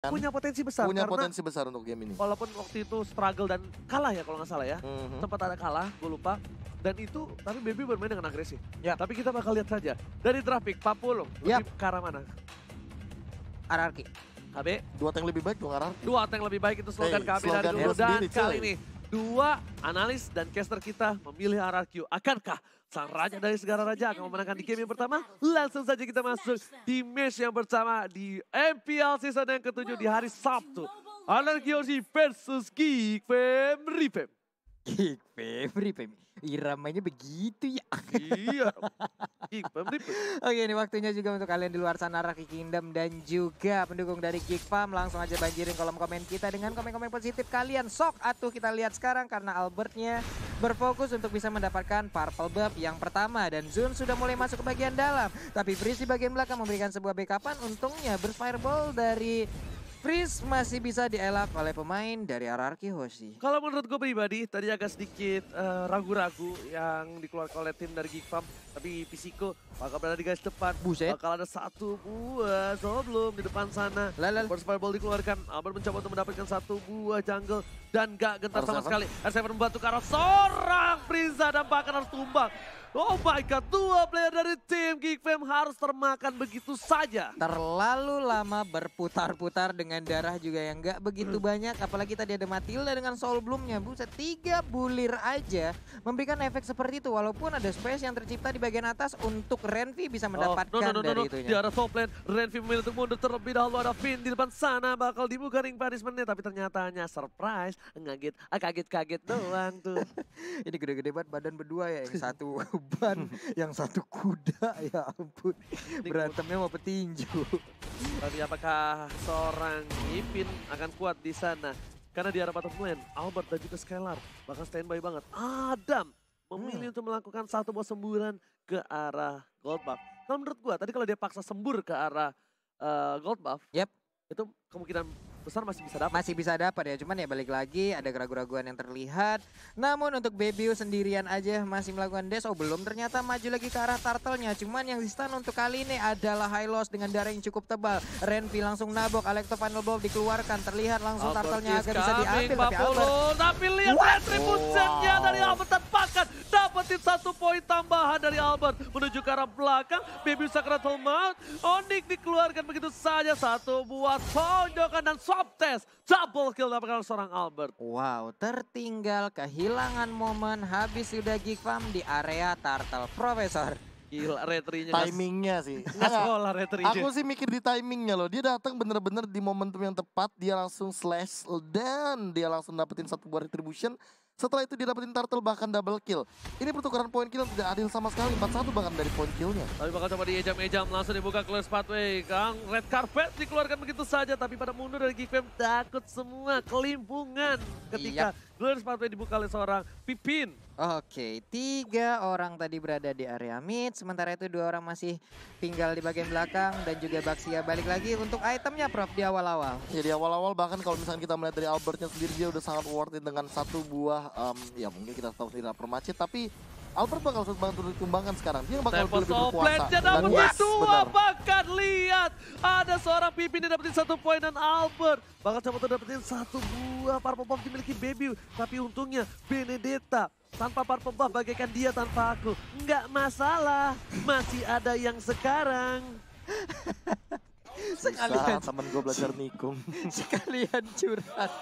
Kan? punya potensi besar punya karena potensi besar untuk game ini walaupun waktu itu struggle dan kalah ya kalau nggak salah ya mm -hmm. sempat ada kalah gue lupa dan itu tapi baby bermain dengan agresif ya tapi kita bakal lihat saja dari traffic Papulung ya ke arah mana Ararki KB dua tank lebih baik dong Ararki dua tank lebih baik itu slogan hey, eh, KB dari dulu dan kali ini dua analis dan caster kita memilih RRQ. Akankah sang raja dari segala raja akan memenangkan di game yang pertama? Langsung saja kita masuk di match yang pertama di MPL season yang ketujuh di hari Sabtu. RRQ versus Geek Fam Revamp. Kik Febri, Febri. Iramanya begitu ya. Iya. Kik Febri. Oke, ini waktunya juga untuk kalian di luar sana Raki Kingdom dan juga pendukung dari Kik Fam langsung aja banjirin kolom komen kita dengan komen-komen positif kalian. Sok atuh kita lihat sekarang karena Albertnya berfokus untuk bisa mendapatkan purple buff yang pertama dan Zun sudah mulai masuk ke bagian dalam. Tapi Breeze di bagian belakang memberikan sebuah backupan untungnya berfireball dari Freeze masih bisa dielak oleh pemain dari RRQ Hoshi. Kalau menurut gue pribadi, tadi agak sedikit eh, ragu-ragu uh, yang dikeluarkan oleh tim dari Geek Farm. Tapi Pisiko bakal berada di garis depan. Buset. Bakal ada satu buah belum di depan sana. Lelel. Force Fireball dikeluarkan. Albert mencoba untuk mendapatkan satu buah jungle. Dan gak gentar sama sekali. R7 membantu ke arah seorang Frieza dan bahkan harus tumbang. Oh my God, dua player dari tim Geek Fam harus termakan begitu saja. Terlalu lama berputar-putar dengan darah juga yang nggak begitu hmm. banyak. Apalagi tadi ada Matilda dengan Soul Bloom-nya. Buset, tiga bulir aja memberikan efek seperti itu. Walaupun ada space yang tercipta di bagian atas untuk Renvi bisa oh, mendapatkan oh, no, no, no, no, dari itunya. Di arah soft lane, Renvi memilih untuk mundur terlebih dahulu. Ada Finn di depan sana bakal dibuka ring punishmentnya. Tapi ternyata hanya surprise, ngaget, kaget-kaget doang tuh. Ini gede-gede banget badan berdua ya. Yang satu ban, yang satu kuda. Ya ampun. Berantemnya mau petinju. Tapi apakah seorang Ipin akan kuat di sana? Karena di arah bottom lane, Albert dan juga Skylar bahkan standby banget. Adam memilih hmm. untuk melakukan satu buah semburan ke arah gold buff. Kalau menurut gua tadi kalau dia paksa sembur ke arah uh, gold buff, yep. itu kemungkinan besar masih bisa dapat. Masih bisa dapat ya, cuman ya balik lagi ada keraguan-keraguan yang terlihat. Namun untuk Bebio sendirian aja masih melakukan Deso Oh belum, ternyata maju lagi ke arah turtle-nya. Cuman yang di stun untuk kali ini adalah high loss dengan darah yang cukup tebal. Renvi langsung nabok, Electro Final Blow dikeluarkan. Terlihat langsung turtle-nya agak bisa diambil. Tapi Tapi lihat retribution-nya dari Albert terpakat. Dapetin satu poin tambahan dari Albert. Menuju ke arah belakang, Bebio sakratul maut. Onik dikeluarkan begitu saja. Satu buah tonjokan dan swab test. Double kill dapatkan seorang Albert. Wow, tertinggal kehilangan momen habis sudah farm di area Turtle Profesor. Gila retrinya. Timingnya sih. Nggak sekolah retrinya. Aku sih mikir di timingnya loh. Dia datang bener-bener di momentum yang tepat. Dia langsung slash dan dia langsung dapetin satu buah retribution. Setelah itu dia dapetin turtle bahkan double kill. Ini pertukaran poin kill tidak adil sama sekali. 4-1 bahkan dari poin killnya. Tapi bakal coba diejam-ejam. Langsung dibuka close pathway. Kang red carpet dikeluarkan begitu saja. Tapi pada mundur dari Gifem takut semua. Kelimpungan ketika yep. Iya. close pathway dibuka oleh seorang Pipin. Oke, tiga orang tadi berada di area mid, sementara itu dua orang masih tinggal di bagian belakang dan juga Baxia balik lagi untuk itemnya Prof di awal-awal. Ya di awal-awal bahkan kalau misalnya kita melihat dari Albertnya sendiri dia udah sangat worth it dengan satu buah, um, ya mungkin kita tahu tidak permacit, tapi Albert bakal bantu ditumbangkan sekarang. Dia bakal Tempo lebih berkuasa. Dia dapat yes, dua, bahkan lihat ada seorang Pipin yang dapetin satu poin dan Albert bakal coba dapetin satu buah parpo pop dimiliki Baby. Tapi untungnya Benedetta tanpa parpo pop bagaikan dia tanpa aku. Nggak masalah, masih ada yang sekarang. sekalian teman gue belajar nikum. sekalian curhat.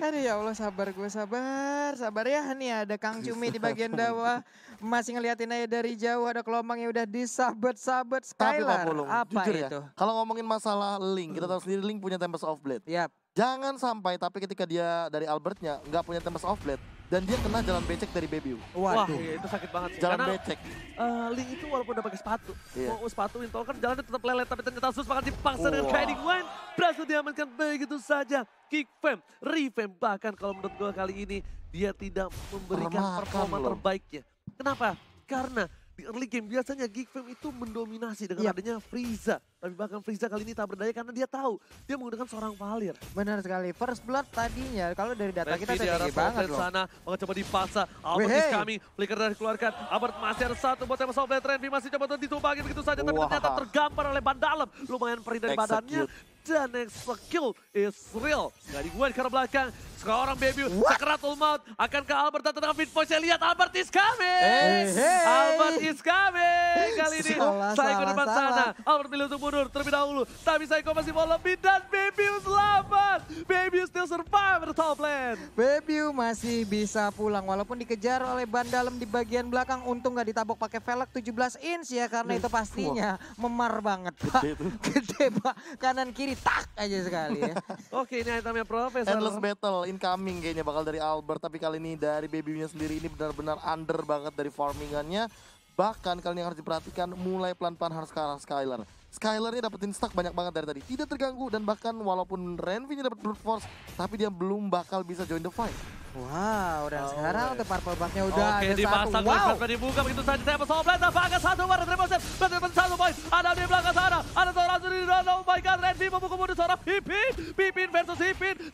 Aduh ya Allah sabar gue sabar sabar ya nih ada Kang Cumi di bagian bawah masih ngeliatin aja dari jauh ada gelombang yang udah disabet-sabet Skylar. Tapi apa jujur ya, itu? Ya, kalau ngomongin masalah link, kita tahu sendiri link punya Tempest of Blade. Yap. Jangan sampai tapi ketika dia dari Albertnya nggak punya Tempest of Blade, dan dia kena jalan becek dari Bebiu. Waduh. Wah, iya, itu sakit banget sih. Jalan Karena, becek. Uh, eh, Ling itu walaupun udah pakai sepatu, yeah. mau sepatu kan jalannya tetap lelet tapi ternyata Sus banget dipaksa oh. dengan Guiding Wine. Berhasil diamankan begitu saja. Kick Fam, Revamp bahkan kalau menurut gue kali ini dia tidak memberikan Remakan performa loh. terbaiknya. Kenapa? Karena di early game biasanya Geek Fam itu mendominasi dengan yep. Iya. adanya Frieza. Tapi bahkan Frieza kali ini tak berdaya karena dia tahu dia menggunakan seorang Valir. Benar sekali. First blood tadinya kalau dari data Renvi kita tadi banget loh. sana, mau coba dipaksa. Albert hey. kami, flicker dari keluarkan. Albert masih ada satu buat sama Soulblade. Renvi masih coba untuk ditumpangin begitu saja. Tapi wow. ternyata tergambar oleh ban dalam. Lumayan perih dari badannya. Dan execute is real. Nggak dibuat karena belakang. Seorang baby, sekerat sakaratul akan ke Albert dan dengan fit Saya lihat Albert is coming. Hey, eh, hey. Albert is coming. Kali ini saya ke depan salah. sana. Albert pilih untuk mundur terlebih dahulu. Tapi kok masih mau lebih dan baby selamat. Baby still survive the top lane. Baby masih bisa pulang walaupun dikejar oleh ban dalam di bagian belakang. Untung gak ditabok pakai velg 17 inch ya karena itu pastinya memar banget pak. Gede, Gede pak. Kanan kiri tak aja sekali ya. Oke ini itemnya profesor. Endless battle incoming kayaknya bakal dari Albert tapi kali ini dari Babyunya sendiri ini benar-benar under banget dari farmingannya bahkan kalian ini harus diperhatikan mulai pelan-pelan harus ke arah Skyler Skyler ini dapetin stuck banyak banget dari tadi tidak terganggu dan bahkan walaupun Renvinya dapat brute force tapi dia belum bakal bisa join the fight Wow, udah oh, sekarang the purple buff udah okay, ada dipasang, satu. Wow. dibuka begitu saja. Saya pesawat Blender, bahkan satu warna triple step. Blender dapat satu poin. Ada di belakang sana. Ada seorang sendiri. Oh my God, Renvi membuka mundur seorang Pipi. Pipi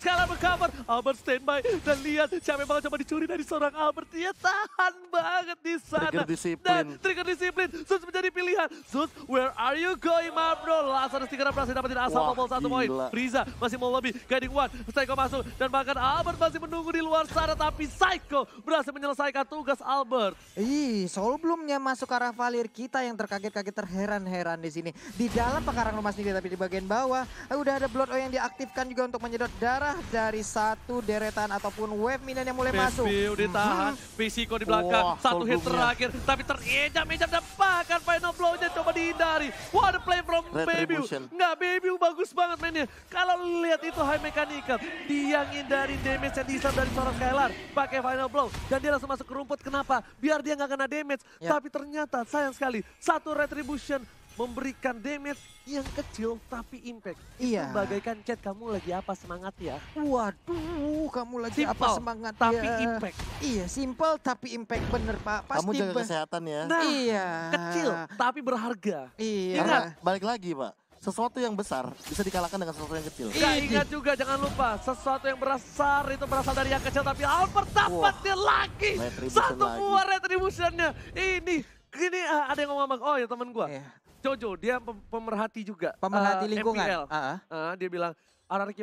sekarang bercover. Albert standby. Dan lihat siapa yang bakal coba dicuri dari seorang Albert. Dia tahan banget di sana. Trigger disiplin. Dan trigger disiplin. Sus menjadi pilihan. Sus, where are you going, my bro? dan 3 berhasil dapetin asal popol satu poin. Riza masih mau lebih. Guiding One. Psycho masuk. Dan bahkan Albert masih menunggu di luar sana. Tapi Psycho berhasil menyelesaikan tugas Albert. Ih, soal belumnya masuk arah Valir kita yang terkaget-kaget terheran-heran di sini. Di dalam pekarang rumah sendiri tapi di bagian bawah. Udah ada Blood O yang diaktifkan juga untuk menyedot darah dari satu deretan ataupun wave minion yang mulai Best masuk. Bill hmm. ditahan, Fisiko di belakang, Wah, satu hit terakhir, tapi terijam-ijam dan bahkan final blow-nya coba dihindari. What a play from Baby. Nggak Baby bagus banget mainnya. Kalau lihat itu high mechanical, dia ngindari damage yang diisap dari seorang Skylar pakai final blow dan dia langsung masuk ke rumput. Kenapa? Biar dia nggak kena damage. Ya. Tapi ternyata sayang sekali satu retribution memberikan damage yang kecil tapi impact. Iya. Itu bagaikan chat kamu lagi apa semangat ya? Waduh, kamu lagi simple, apa semangat ya? tapi ya? impact. Iya, simple tapi impact bener Pak. Pasti kamu jaga kesehatan ya. Nah, iya. Kecil tapi berharga. Iya. Ingat, balik lagi Pak. Sesuatu yang besar bisa dikalahkan dengan sesuatu yang kecil. Ya, ingat juga jangan lupa sesuatu yang besar itu berasal dari yang kecil tapi Albert dapatnya wow. lagi. Satu buah retributionnya. Ini gini ah, ada yang ngomong, oh ya teman gue. Yeah. Jojo, dia pemerhati juga. Pemerhati uh, lingkungan. Uh -huh. uh, dia bilang, Araki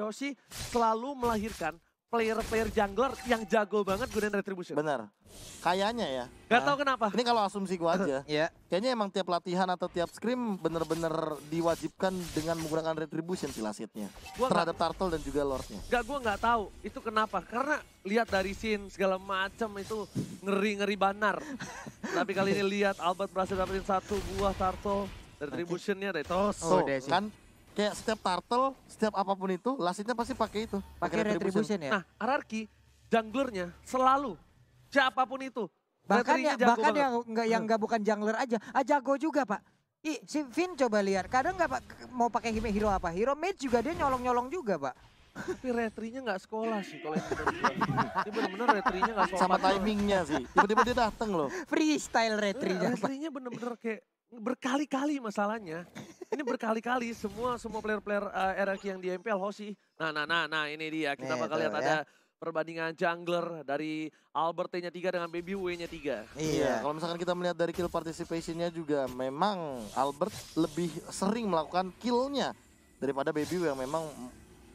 selalu melahirkan player-player jungler yang jago banget gunain retribution. Benar. Kayaknya ya. Gak nah, tau kenapa. Ini kalau asumsi gua aja. Iya. Kayaknya emang tiap latihan atau tiap scrim bener-bener diwajibkan dengan menggunakan retribution si lasitnya. Gua terhadap gak, turtle dan juga lordnya. Gak, gua nggak tahu itu kenapa. Karena lihat dari scene segala macam itu ngeri-ngeri banar. Tapi kali ini lihat Albert berhasil dapetin satu buah turtle. Retributionnya Retos. Oh, oh kan kayak setiap turtle, setiap apapun itu, lastnya pasti pakai itu. Pakai retribution. retribution ya. Nah, hierarki junglernya selalu siapapun itu. Bahkan ya, bahkan yang nggak yang nggak bukan jungler aja, aja ah, go juga pak. I, si Vin coba lihat, kadang nggak pak mau pakai hero apa, hero mage juga dia nyolong-nyolong juga pak. Tapi retrinya nggak sekolah sih kalau yang Ini bener-bener retrinya nggak sekolah. Sama timingnya sih. Tiba-tiba dia dateng loh. Freestyle retrinya. Iya, retrinya bener-bener kayak berkali-kali masalahnya. Ini berkali-kali semua semua player-player uh, eh, RRQ yang di MPL Hoshi. Nah, nah, nah, nah ini dia. Kita bakal lihat ya. ada perbandingan jungler dari Albert T-nya 3 dengan Baby W-nya 3. Iya. iya, kalau misalkan kita melihat dari kill participation-nya juga memang Albert lebih sering melakukan kill-nya daripada Baby W yang memang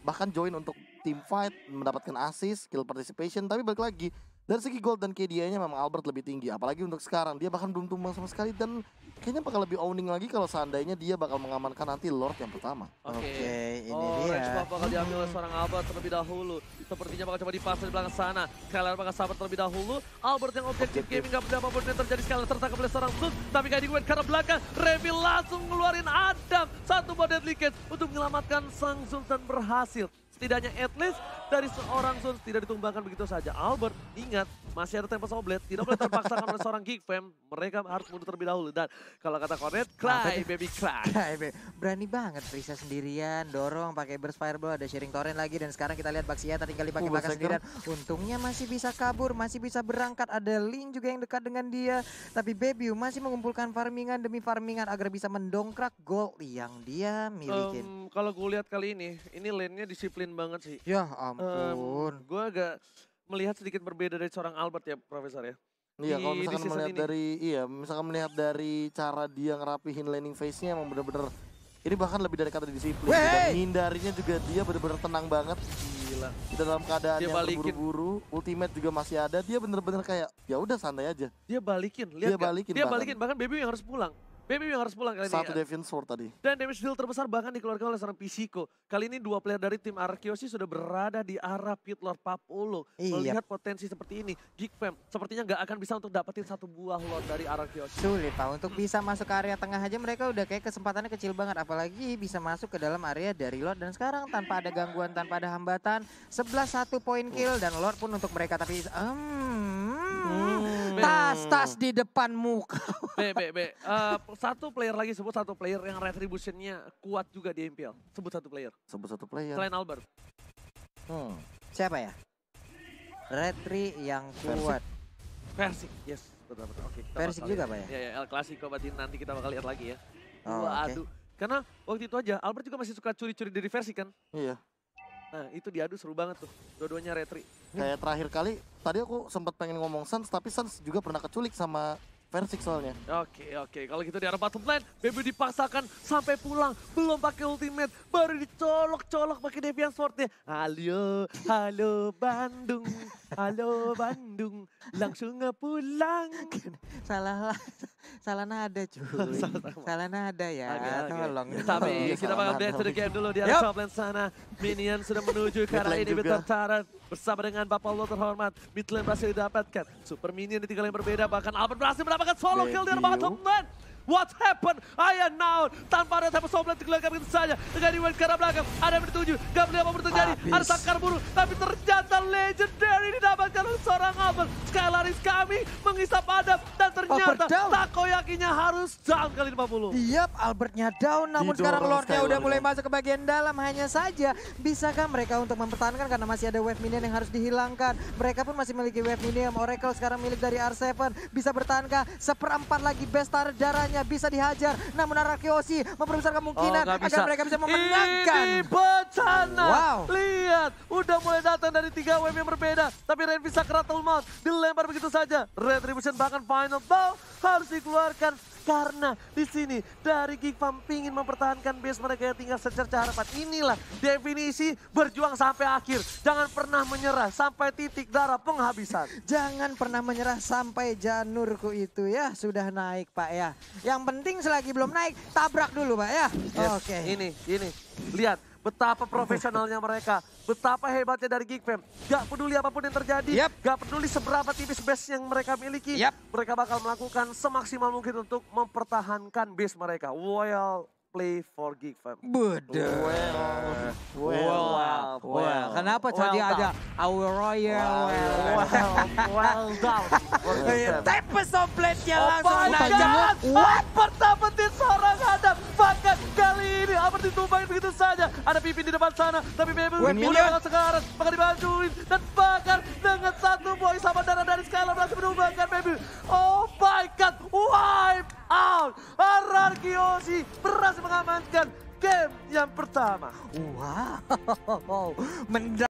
bahkan join untuk team fight, mendapatkan assist, kill participation, tapi balik lagi dari segi gold dan KDA-nya memang Albert lebih tinggi apalagi untuk sekarang dia bahkan belum tumbang sama sekali dan kayaknya bakal lebih owning lagi kalau seandainya dia bakal mengamankan nanti Lord yang pertama oke okay. okay, ini oh, dia buff bakal diambil oleh seorang Albert terlebih dahulu sepertinya bakal coba dipasang di belakang sana Skylar bakal sabar terlebih dahulu Albert yang objektif gaming gak peduli apapun yang terjadi Skylar tertangkap oleh seorang Zook tapi gak diguet karena belakang Revil langsung ngeluarin Adam satu body leakage untuk menyelamatkan Sang Zook dan berhasil Setidaknya at least dari seorang sun tidak ditumbangkan begitu saja. Albert, ingat, masih ada tempo soblet. Tidak boleh terpaksa oleh seorang Geek Fam. Mereka harus mundur terlebih dahulu. Dan kalau kata Cornet, cry baby cry. cry baby. Berani banget Risa sendirian, dorong pakai Burst Fireball, ada Sharing Torrent lagi. Dan sekarang kita lihat Baxia tadi kali pakai bakar sendirian. Untungnya masih bisa kabur, masih bisa berangkat. Ada Link juga yang dekat dengan dia. Tapi Baby masih mengumpulkan farmingan demi farmingan agar bisa mendongkrak gol yang dia miliki. Um, kalau gue lihat kali ini, ini lane-nya disiplin banget sih. Ya ampun. Um, gue agak melihat sedikit berbeda dari seorang Albert ya Profesor ya. Iya kalau misalkan melihat ini. dari iya misalkan melihat dari cara dia ngerapihin landing face-nya emang bener-bener ini bahkan lebih dari kata disiplin dan hindarinya juga dia bener-bener tenang banget. Gila. Kita dalam keadaan dia yang buru-buru, ultimate juga masih ada. Dia bener-bener kayak ya udah santai aja. Dia balikin, lihat dia balikin. Dia balikin bahkan Baby yang harus pulang. Baby yang harus pulang kali Satu ini. Satu ya. Devin Sword tadi. Dan damage deal terbesar bahkan dikeluarkan oleh seorang Pisiko. Kali ini dua player dari tim Arkeosi sudah berada di arah Pit Lord Papulo. Iya. Melihat potensi seperti ini, Geek Fam sepertinya nggak akan bisa untuk dapetin satu buah Lord dari Arkeosi. Sulit Pak, untuk bisa masuk ke area tengah aja mereka udah kayak kesempatannya kecil banget. Apalagi bisa masuk ke dalam area dari Lord. Dan sekarang tanpa ada gangguan, tanpa ada hambatan, 11 satu poin kill. Dan Lord pun untuk mereka, tapi... Um, Hmm. Tas-tas di depan muka. Be, be, be. Uh, satu player lagi sebut satu player yang retributionnya kuat juga di MPL. Sebut satu player. Sebut satu player. Selain Albert. Hmm. Siapa ya? Retri yang kuat. Persik, yes. Betul, betul. Oke, okay, Persik juga Pak ya? Ya, ya. El Clasico berarti nanti kita bakal lihat lagi ya. Oh, Waduh. Okay. Karena waktu itu aja Albert juga masih suka curi-curi dari versi kan? Iya. Nah itu diadu seru banget tuh, dua-duanya retri. Kayak terakhir kali, tadi aku sempat pengen ngomong Sans, tapi Sans juga pernah keculik sama Versik soalnya. Oke, oke. Kalau gitu di arah bottom lane, Baby dipaksakan sampai pulang. Belum pakai ultimate, baru dicolok-colok pakai Deviant Sword-nya. Halo, halo Bandung, halo Bandung. Langsung pulang Salah lah. Salana ada cuy. Salana ada ya. Tolong. Tapi kita bakal the game dulu di arah yep. top sana. Minion sudah menuju ke arah ini bertentaran bersama dengan Bapak Lo terhormat. Midlane berhasil didapatkan. Super Minion di tiga lane berbeda. Bahkan Albert berhasil mendapatkan solo kill di arah top lane. What happened? I am now. Tanpa ada tempo soblat digelarkan begitu saja. Dengan Iwan ke arah belakang. Ada yang bertuju. Gak boleh apa terjadi. Ada sangkar burung. Tapi ternyata legendary didapatkan oleh seorang Albert Skylaris kami menghisap adab. Ternyata Albert down. Takoyakinya harus down kali 50. Yap, Albertnya down namun Didorong sekarang Lordnya udah mulai masuk ke bagian dalam. Hanya saja bisakah mereka untuk mempertahankan karena masih ada wave minion yang harus dihilangkan. Mereka pun masih memiliki wave minion. Oracle sekarang milik dari R7. Bisa bertahankah? Seperempat lagi bestar darahnya bisa dihajar. Namun Arakiosi memperbesar kemungkinan oh, agar mereka bisa memenangkan. Ini bencana. Wow sudah mulai datang dari tiga web yang berbeda. Tapi Ren bisa kerata ulmat, dilempar begitu saja. Retribution bahkan final bow harus dikeluarkan karena di sini dari Geek ingin mempertahankan base mereka yang tinggal secerca harapan. Inilah definisi berjuang sampai akhir. Jangan pernah menyerah sampai titik darah penghabisan. Jangan pernah menyerah sampai janurku itu ya sudah naik Pak ya. Yang penting selagi belum naik tabrak dulu Pak ya. Yes, Oke. Okay. Ini, ini. Lihat Betapa profesionalnya mereka. Betapa hebatnya dari Geek Fam. Gak peduli apapun yang terjadi. Yep. Gak peduli seberapa tipis base yang mereka miliki. Yep. Mereka bakal melakukan semaksimal mungkin untuk mempertahankan base mereka. Well play for Geek Fam. Beda. Well, well, well, well. Kenapa tadi ada Our Royal Well? Well, well done. Iya, tempest of Blade-nya langsung tajam. What? Pertama seorang ada dimanfaatkan kali ini apa ditumpangin begitu saja. Ada Pipin di depan sana, tapi Pipin menggunakan sekarang, maka dibantuin dan bakar dengan satu poin sama darah dari Skylar berhasil menumbangkan Pipin. Oh my god, wipe out! Arar Kiyoshi berhasil mengamankan game yang pertama. Wow, mendadak.